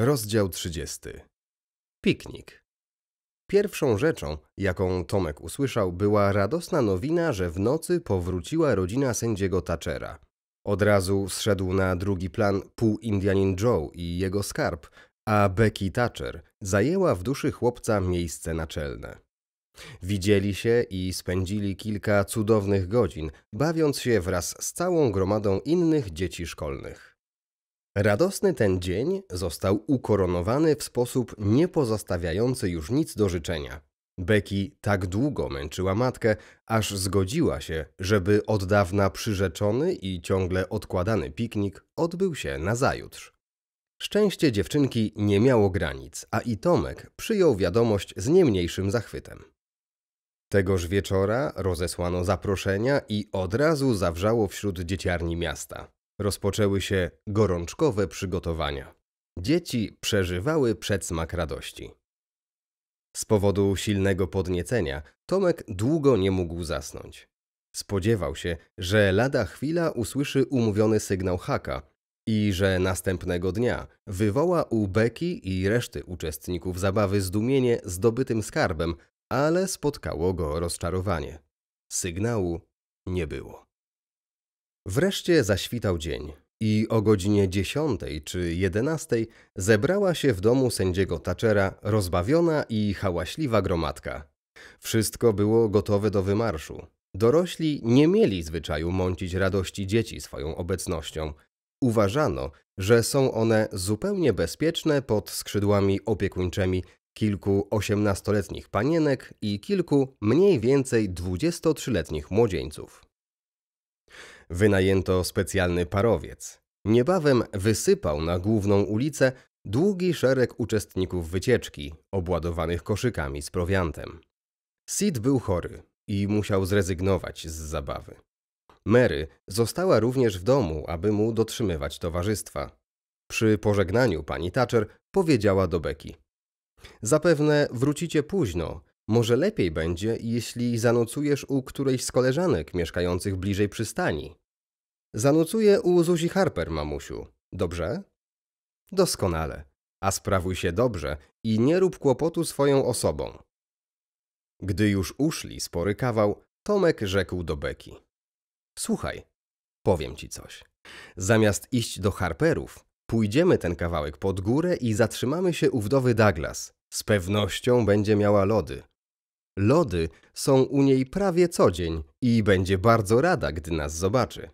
Rozdział 30. Piknik. Pierwszą rzeczą, jaką Tomek usłyszał, była radosna nowina, że w nocy powróciła rodzina sędziego Thatchera. Od razu zszedł na drugi plan pół-Indianin Joe i jego skarb, a Becky Thatcher zajęła w duszy chłopca miejsce naczelne. Widzieli się i spędzili kilka cudownych godzin, bawiąc się wraz z całą gromadą innych dzieci szkolnych. Radosny ten dzień został ukoronowany w sposób nie pozostawiający już nic do życzenia. Becky tak długo męczyła matkę, aż zgodziła się, żeby od dawna przyrzeczony i ciągle odkładany piknik odbył się nazajutrz. Szczęście dziewczynki nie miało granic, a i Tomek przyjął wiadomość z nie mniejszym zachwytem. Tegoż wieczora rozesłano zaproszenia i od razu zawrzało wśród dzieciarni miasta. Rozpoczęły się gorączkowe przygotowania. Dzieci przeżywały przedsmak radości. Z powodu silnego podniecenia Tomek długo nie mógł zasnąć. Spodziewał się, że lada chwila usłyszy umówiony sygnał haka i że następnego dnia wywoła u Beki i reszty uczestników zabawy zdumienie zdobytym skarbem, ale spotkało go rozczarowanie. Sygnału nie było. Wreszcie zaświtał dzień i o godzinie dziesiątej czy jedenastej zebrała się w domu sędziego Thatchera rozbawiona i hałaśliwa gromadka. Wszystko było gotowe do wymarszu. Dorośli nie mieli zwyczaju mącić radości dzieci swoją obecnością. Uważano, że są one zupełnie bezpieczne pod skrzydłami opiekuńczymi kilku osiemnastoletnich panienek i kilku mniej więcej dwudziestotrzyletnich młodzieńców wynajęto specjalny parowiec. Niebawem wysypał na główną ulicę długi szereg uczestników wycieczki, obładowanych koszykami z prowiantem. Sid był chory i musiał zrezygnować z zabawy. Mary została również w domu, aby mu dotrzymywać towarzystwa. Przy pożegnaniu pani Thatcher powiedziała do Becky: Zapewne wrócicie późno, może lepiej będzie, jeśli zanocujesz u którejś z koleżanek mieszkających bliżej przystani. Zanocuję u Zuzi Harper, mamusiu. Dobrze? Doskonale. A sprawuj się dobrze i nie rób kłopotu swoją osobą. Gdy już uszli spory kawał, Tomek rzekł do Beki. Słuchaj, powiem ci coś. Zamiast iść do Harperów, pójdziemy ten kawałek pod górę i zatrzymamy się u wdowy Douglas. Z pewnością będzie miała lody. Lody są u niej prawie co dzień i będzie bardzo rada, gdy nas zobaczy.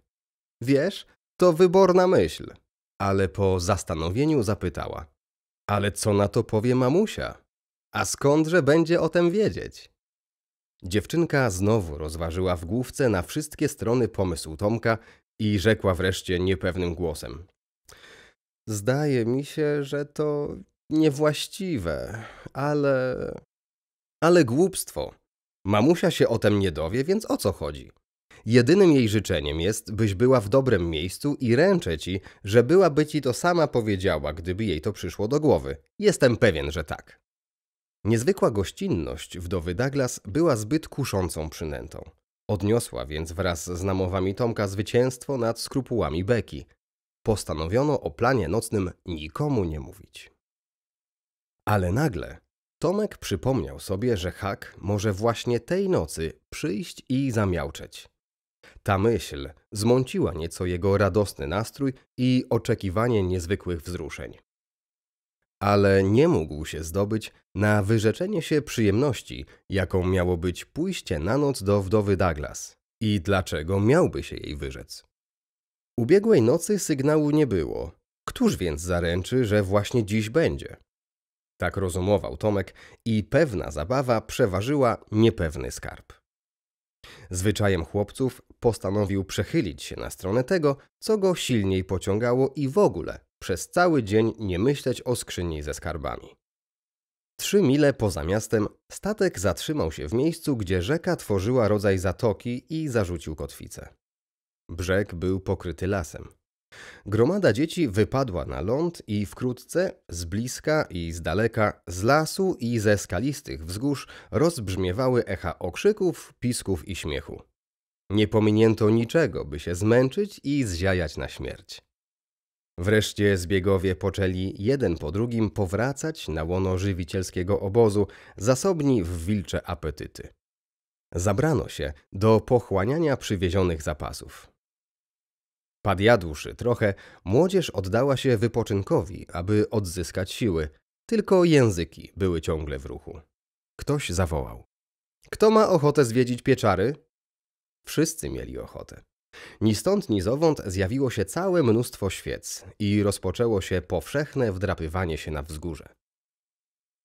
Wiesz, to wyborna myśl. Ale po zastanowieniu zapytała. Ale co na to powie mamusia? A skądże będzie o tym wiedzieć? Dziewczynka znowu rozważyła w główce na wszystkie strony pomysł Tomka i rzekła wreszcie niepewnym głosem. Zdaje mi się, że to niewłaściwe, ale ale głupstwo. Mamusia się o tem nie dowie, więc o co chodzi? Jedynym jej życzeniem jest, byś była w dobrym miejscu i ręczę ci, że byłaby ci to sama powiedziała, gdyby jej to przyszło do głowy. Jestem pewien, że tak. Niezwykła gościnność wdowy Douglas była zbyt kuszącą przynętą. Odniosła więc wraz z namowami Tomka zwycięstwo nad skrupułami Beki. Postanowiono o planie nocnym nikomu nie mówić. Ale nagle Tomek przypomniał sobie, że Hak może właśnie tej nocy przyjść i zamiałczeć. Ta myśl zmąciła nieco jego radosny nastrój i oczekiwanie niezwykłych wzruszeń. Ale nie mógł się zdobyć na wyrzeczenie się przyjemności, jaką miało być pójście na noc do wdowy Douglas i dlaczego miałby się jej wyrzec. Ubiegłej nocy sygnału nie było. Któż więc zaręczy, że właśnie dziś będzie? Tak rozumował Tomek i pewna zabawa przeważyła niepewny skarb. Zwyczajem chłopców postanowił przechylić się na stronę tego, co go silniej pociągało i w ogóle przez cały dzień nie myśleć o skrzyni ze skarbami. Trzy mile poza miastem statek zatrzymał się w miejscu, gdzie rzeka tworzyła rodzaj zatoki i zarzucił kotwicę. Brzeg był pokryty lasem. Gromada dzieci wypadła na ląd i wkrótce, z bliska i z daleka, z lasu i ze skalistych wzgórz rozbrzmiewały echa okrzyków, pisków i śmiechu. Nie pominięto niczego, by się zmęczyć i zziajać na śmierć. Wreszcie zbiegowie poczęli jeden po drugim powracać na łono żywicielskiego obozu, zasobni w wilcze apetyty. Zabrano się do pochłaniania przywiezionych zapasów. Padjadłszy trochę, młodzież oddała się wypoczynkowi, aby odzyskać siły. Tylko języki były ciągle w ruchu. Ktoś zawołał. Kto ma ochotę zwiedzić pieczary? Wszyscy mieli ochotę. Ni stąd, ni zowąd zjawiło się całe mnóstwo świec i rozpoczęło się powszechne wdrapywanie się na wzgórze.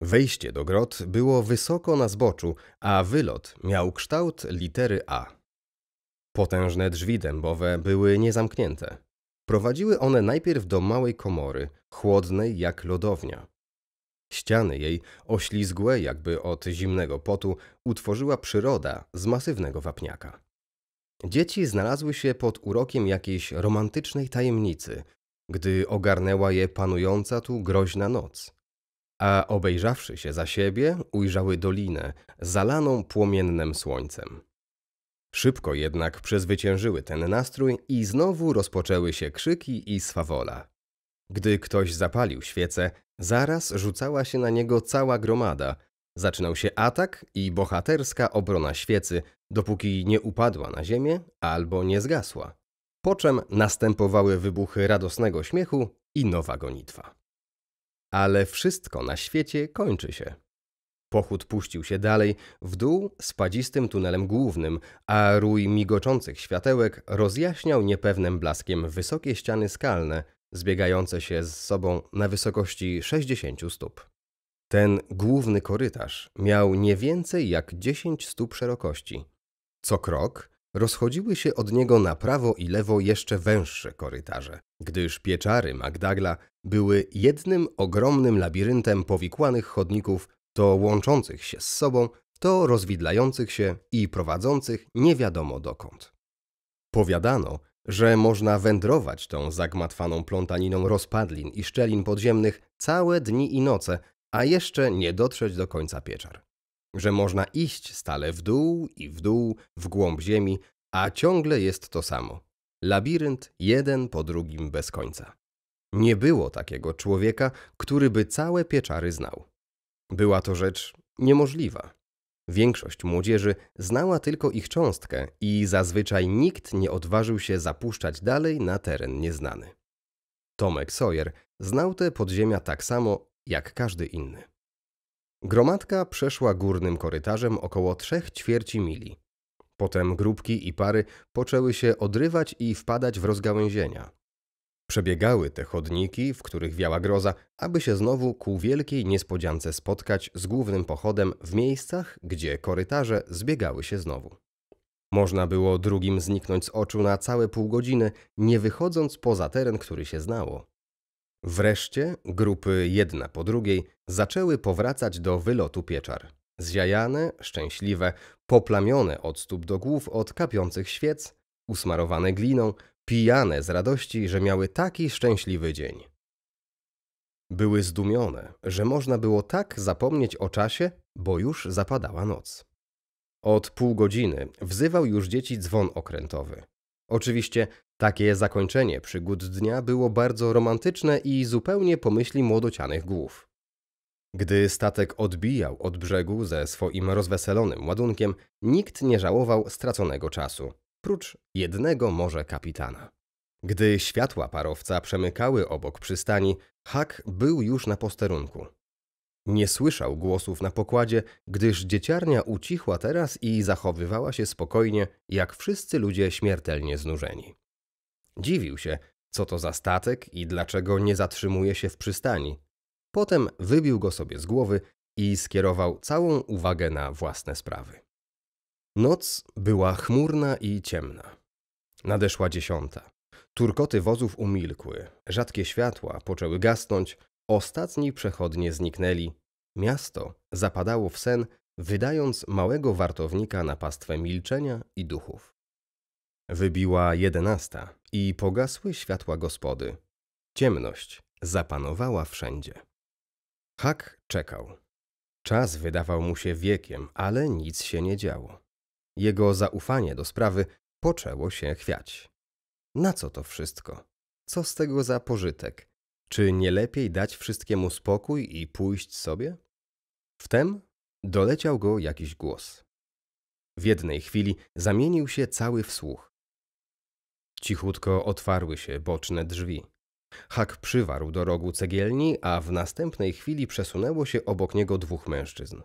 Wejście do grot było wysoko na zboczu, a wylot miał kształt litery A. Potężne drzwi dębowe były niezamknięte. Prowadziły one najpierw do małej komory, chłodnej jak lodownia. Ściany jej, oślizgłe jakby od zimnego potu, utworzyła przyroda z masywnego wapniaka. Dzieci znalazły się pod urokiem jakiejś romantycznej tajemnicy, gdy ogarnęła je panująca tu groźna noc. A obejrzawszy się za siebie, ujrzały dolinę, zalaną płomiennym słońcem. Szybko jednak przezwyciężyły ten nastrój i znowu rozpoczęły się krzyki i swawola. Gdy ktoś zapalił świecę, zaraz rzucała się na niego cała gromada. Zaczynał się atak i bohaterska obrona świecy, dopóki nie upadła na ziemię albo nie zgasła. Po czym następowały wybuchy radosnego śmiechu i nowa gonitwa. Ale wszystko na świecie kończy się. Pochód puścił się dalej, w dół spadzistym tunelem głównym, a rój migoczących światełek rozjaśniał niepewnym blaskiem wysokie ściany skalne, zbiegające się z sobą na wysokości 60 stóp. Ten główny korytarz miał nie więcej jak 10 stóp szerokości. Co krok rozchodziły się od niego na prawo i lewo jeszcze węższe korytarze, gdyż pieczary Magdagla były jednym ogromnym labiryntem powikłanych chodników to łączących się z sobą, to rozwidlających się i prowadzących nie wiadomo dokąd. Powiadano, że można wędrować tą zagmatwaną plątaniną rozpadlin i szczelin podziemnych całe dni i noce, a jeszcze nie dotrzeć do końca pieczar. Że można iść stale w dół i w dół, w głąb ziemi, a ciągle jest to samo. Labirynt jeden po drugim bez końca. Nie było takiego człowieka, który by całe pieczary znał. Była to rzecz niemożliwa. Większość młodzieży znała tylko ich cząstkę i zazwyczaj nikt nie odważył się zapuszczać dalej na teren nieznany. Tomek Sawyer znał te podziemia tak samo jak każdy inny. Gromadka przeszła górnym korytarzem około trzech ćwierci mili. Potem grupki i pary poczęły się odrywać i wpadać w rozgałęzienia, Przebiegały te chodniki, w których wiała groza, aby się znowu ku wielkiej niespodziance spotkać z głównym pochodem w miejscach, gdzie korytarze zbiegały się znowu. Można było drugim zniknąć z oczu na całe pół godziny, nie wychodząc poza teren, który się znało. Wreszcie grupy jedna po drugiej zaczęły powracać do wylotu pieczar. Zjajane, szczęśliwe, poplamione od stóp do głów od kapiących świec, usmarowane gliną, pijane z radości, że miały taki szczęśliwy dzień. Były zdumione, że można było tak zapomnieć o czasie, bo już zapadała noc. Od pół godziny wzywał już dzieci dzwon okrętowy. Oczywiście takie zakończenie przygód dnia było bardzo romantyczne i zupełnie pomyśli młodocianych głów. Gdy statek odbijał od brzegu ze swoim rozweselonym ładunkiem, nikt nie żałował straconego czasu prócz jednego może kapitana. Gdy światła parowca przemykały obok przystani, Hak był już na posterunku. Nie słyszał głosów na pokładzie, gdyż dzieciarnia ucichła teraz i zachowywała się spokojnie, jak wszyscy ludzie śmiertelnie znużeni. Dziwił się, co to za statek i dlaczego nie zatrzymuje się w przystani. Potem wybił go sobie z głowy i skierował całą uwagę na własne sprawy. Noc była chmurna i ciemna. Nadeszła dziesiąta. Turkoty wozów umilkły, rzadkie światła poczęły gasnąć, ostatni przechodnie zniknęli. Miasto zapadało w sen, wydając małego wartownika na pastwę milczenia i duchów. Wybiła jedenasta i pogasły światła gospody. Ciemność zapanowała wszędzie. Hak czekał. Czas wydawał mu się wiekiem, ale nic się nie działo. Jego zaufanie do sprawy poczęło się chwiać. Na co to wszystko? Co z tego za pożytek? Czy nie lepiej dać wszystkiemu spokój i pójść sobie? Wtem doleciał go jakiś głos. W jednej chwili zamienił się cały w słuch. Cichutko otwarły się boczne drzwi. Hak przywarł do rogu cegielni, a w następnej chwili przesunęło się obok niego dwóch mężczyzn.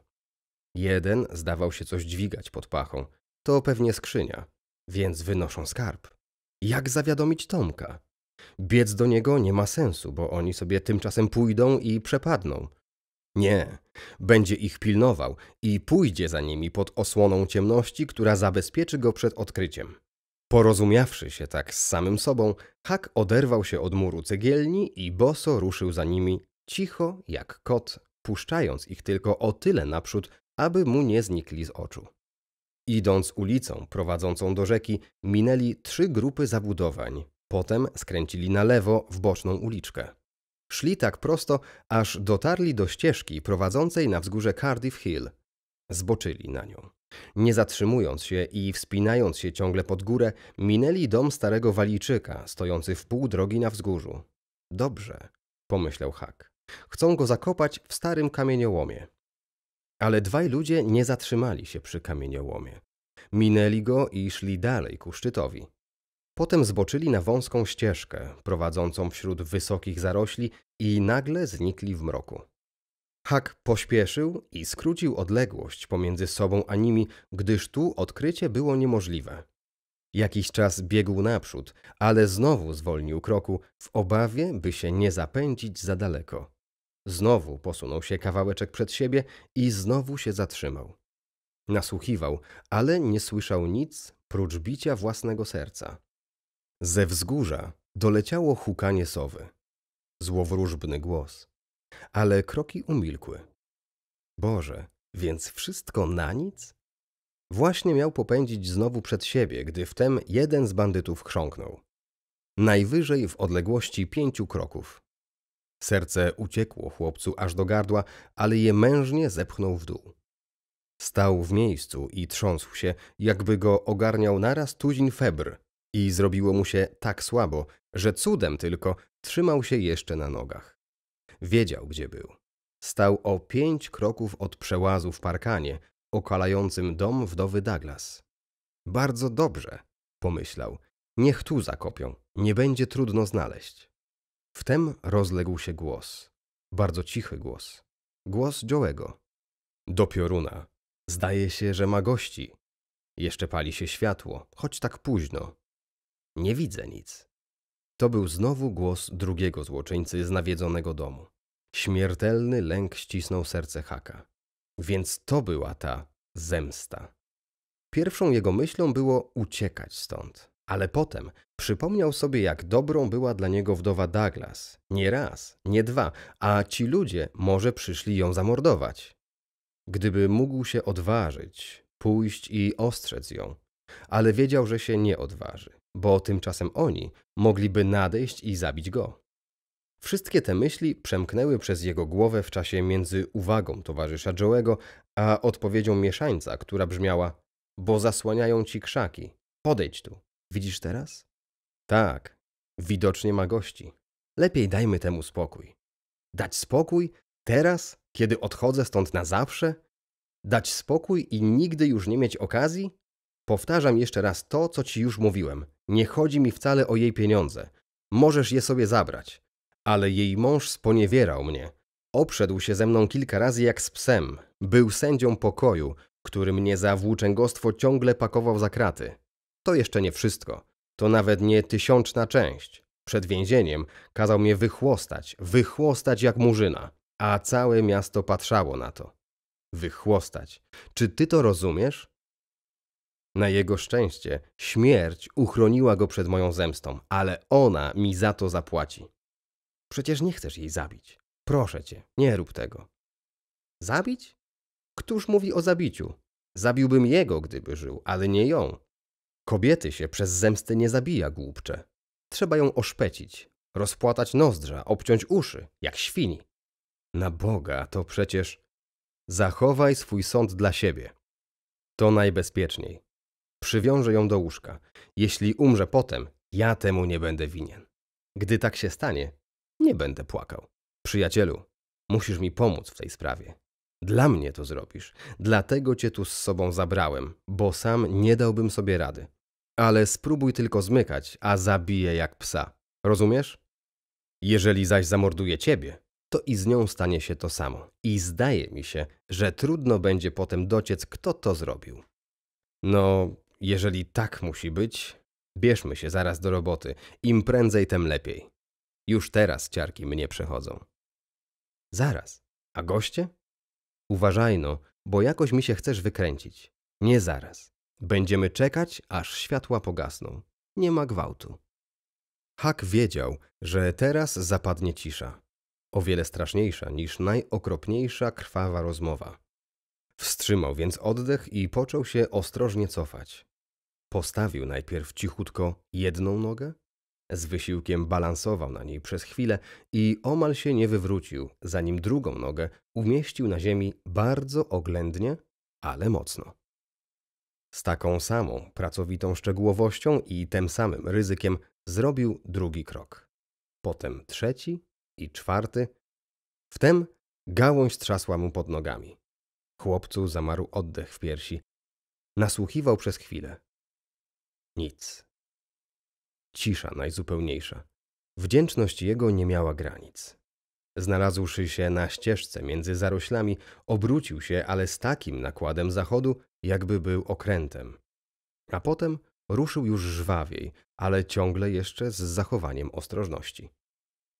Jeden zdawał się coś dźwigać pod pachą, to pewnie skrzynia, więc wynoszą skarb. Jak zawiadomić Tomka? Biec do niego nie ma sensu, bo oni sobie tymczasem pójdą i przepadną. Nie, będzie ich pilnował i pójdzie za nimi pod osłoną ciemności, która zabezpieczy go przed odkryciem. Porozumiawszy się tak z samym sobą, Hak oderwał się od muru cegielni i boso ruszył za nimi, cicho jak kot, puszczając ich tylko o tyle naprzód, aby mu nie znikli z oczu. Idąc ulicą prowadzącą do rzeki, minęli trzy grupy zabudowań. Potem skręcili na lewo w boczną uliczkę. Szli tak prosto, aż dotarli do ścieżki prowadzącej na wzgórze Cardiff Hill. Zboczyli na nią. Nie zatrzymując się i wspinając się ciągle pod górę, minęli dom starego waliczyka, stojący w pół drogi na wzgórzu. Dobrze, pomyślał Hak. Chcą go zakopać w starym kamieniołomie. Ale dwaj ludzie nie zatrzymali się przy kamieniołomie. Minęli go i szli dalej ku szczytowi. Potem zboczyli na wąską ścieżkę prowadzącą wśród wysokich zarośli i nagle znikli w mroku. Hak pośpieszył i skrócił odległość pomiędzy sobą a nimi, gdyż tu odkrycie było niemożliwe. Jakiś czas biegł naprzód, ale znowu zwolnił kroku w obawie, by się nie zapędzić za daleko. Znowu posunął się kawałeczek przed siebie i znowu się zatrzymał. Nasłuchiwał, ale nie słyszał nic prócz bicia własnego serca. Ze wzgórza doleciało hukanie sowy. Złowróżbny głos. Ale kroki umilkły. Boże, więc wszystko na nic? Właśnie miał popędzić znowu przed siebie, gdy wtem jeden z bandytów chrząknął. Najwyżej w odległości pięciu kroków. Serce uciekło chłopcu aż do gardła, ale je mężnie zepchnął w dół. Stał w miejscu i trząsł się, jakby go ogarniał naraz tuzin febr i zrobiło mu się tak słabo, że cudem tylko trzymał się jeszcze na nogach. Wiedział, gdzie był. Stał o pięć kroków od przełazu w parkanie, okalającym dom wdowy Douglas. Bardzo dobrze, pomyślał. Niech tu zakopią, nie będzie trudno znaleźć. Wtem rozległ się głos. Bardzo cichy głos. Głos Joego. Do pioruna. Zdaje się, że ma gości. Jeszcze pali się światło, choć tak późno. Nie widzę nic. To był znowu głos drugiego złoczyńcy z nawiedzonego domu. Śmiertelny lęk ścisnął serce Haka. Więc to była ta zemsta. Pierwszą jego myślą było uciekać stąd, ale potem Przypomniał sobie, jak dobrą była dla niego wdowa Douglas. Nie raz, nie dwa, a ci ludzie może przyszli ją zamordować. Gdyby mógł się odważyć, pójść i ostrzec ją, ale wiedział, że się nie odważy, bo tymczasem oni mogliby nadejść i zabić go. Wszystkie te myśli przemknęły przez jego głowę w czasie między uwagą towarzysza Joego a odpowiedzią mieszańca, która brzmiała: Bo zasłaniają ci krzaki. Podejdź tu. Widzisz teraz? Tak, widocznie ma gości. Lepiej dajmy temu spokój. Dać spokój teraz, kiedy odchodzę stąd na zawsze? Dać spokój i nigdy już nie mieć okazji? Powtarzam jeszcze raz to, co ci już mówiłem. Nie chodzi mi wcale o jej pieniądze. Możesz je sobie zabrać. Ale jej mąż sponiewierał mnie. Obszedł się ze mną kilka razy jak z psem. Był sędzią pokoju, który mnie za włóczęgostwo ciągle pakował za kraty. To jeszcze nie wszystko. To nawet nie tysiączna część. Przed więzieniem kazał mnie wychłostać, wychłostać jak murzyna. A całe miasto patrzało na to. Wychłostać. Czy ty to rozumiesz? Na jego szczęście śmierć uchroniła go przed moją zemstą, ale ona mi za to zapłaci. Przecież nie chcesz jej zabić. Proszę cię, nie rób tego. Zabić? Któż mówi o zabiciu? Zabiłbym jego, gdyby żył, ale nie ją. Kobiety się przez zemsty nie zabija, głupcze. Trzeba ją oszpecić, rozpłatać nozdrza, obciąć uszy, jak świni. Na Boga, to przecież... Zachowaj swój sąd dla siebie. To najbezpieczniej. Przywiążę ją do łóżka. Jeśli umrze potem, ja temu nie będę winien. Gdy tak się stanie, nie będę płakał. Przyjacielu, musisz mi pomóc w tej sprawie. Dla mnie to zrobisz. Dlatego cię tu z sobą zabrałem, bo sam nie dałbym sobie rady. Ale spróbuj tylko zmykać, a zabiję jak psa. Rozumiesz? Jeżeli zaś zamorduje ciebie, to i z nią stanie się to samo. I zdaje mi się, że trudno będzie potem dociec, kto to zrobił. No, jeżeli tak musi być, bierzmy się zaraz do roboty. Im prędzej, tym lepiej. Już teraz ciarki mnie przechodzą. Zaraz. A goście? Uważaj no, bo jakoś mi się chcesz wykręcić. Nie zaraz. Będziemy czekać, aż światła pogasną. Nie ma gwałtu. Hak wiedział, że teraz zapadnie cisza. O wiele straszniejsza niż najokropniejsza krwawa rozmowa. Wstrzymał więc oddech i począł się ostrożnie cofać. Postawił najpierw cichutko jedną nogę, z wysiłkiem balansował na niej przez chwilę i omal się nie wywrócił, zanim drugą nogę umieścił na ziemi bardzo oględnie, ale mocno. Z taką samą pracowitą szczegółowością i tym samym ryzykiem zrobił drugi krok. Potem trzeci i czwarty. Wtem gałąź trzasła mu pod nogami. Chłopcu zamarł oddech w piersi. Nasłuchiwał przez chwilę. Nic. Cisza najzupełniejsza. Wdzięczność jego nie miała granic. Znalazłszy się na ścieżce między zaroślami, obrócił się, ale z takim nakładem zachodu, jakby był okrętem. A potem ruszył już żwawiej, ale ciągle jeszcze z zachowaniem ostrożności.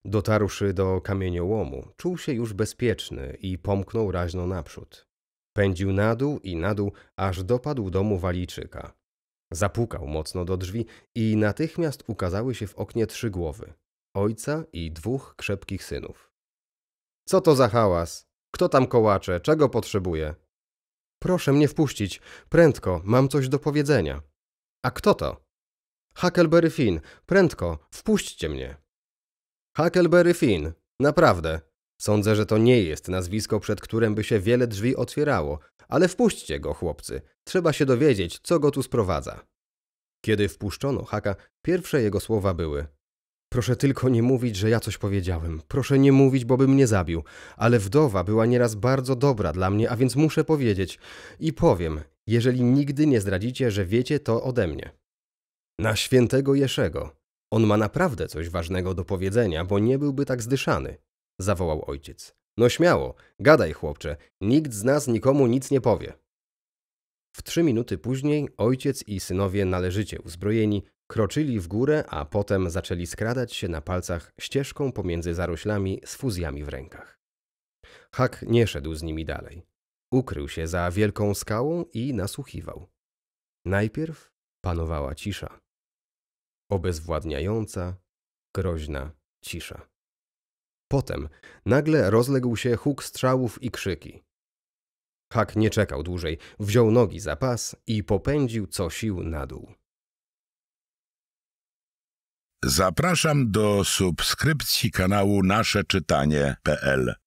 Dotarłszy do kamieniołomu, czuł się już bezpieczny i pomknął raźno naprzód. Pędził na dół i na dół, aż dopadł domu waliczyka, Zapukał mocno do drzwi i natychmiast ukazały się w oknie trzy głowy. Ojca i dwóch krzepkich synów. Co to za hałas? Kto tam kołacze? Czego potrzebuje? Proszę mnie wpuścić. Prędko, mam coś do powiedzenia. A kto to? Huckleberry Finn. Prędko, wpuśćcie mnie. Huckleberry Finn. Naprawdę. Sądzę, że to nie jest nazwisko, przed którym by się wiele drzwi otwierało, ale wpuśćcie go, chłopcy. Trzeba się dowiedzieć, co go tu sprowadza. Kiedy wpuszczono Haka, pierwsze jego słowa były: Proszę tylko nie mówić, że ja coś powiedziałem. Proszę nie mówić, bo by mnie zabił. Ale wdowa była nieraz bardzo dobra dla mnie, a więc muszę powiedzieć. I powiem, jeżeli nigdy nie zdradzicie, że wiecie to ode mnie. Na świętego Jeszego. On ma naprawdę coś ważnego do powiedzenia, bo nie byłby tak zdyszany, zawołał ojciec. No śmiało, gadaj chłopcze, nikt z nas nikomu nic nie powie. W trzy minuty później ojciec i synowie należycie uzbrojeni kroczyli w górę, a potem zaczęli skradać się na palcach ścieżką pomiędzy zaroślami z fuzjami w rękach. Hak nie szedł z nimi dalej. Ukrył się za wielką skałą i nasłuchiwał. Najpierw panowała cisza. Obezwładniająca, groźna cisza. Potem nagle rozległ się huk strzałów i krzyki. Hak nie czekał dłużej, wziął nogi za pas i popędził co sił na dół. Zapraszam do subskrypcji kanału nasze czytanie.pl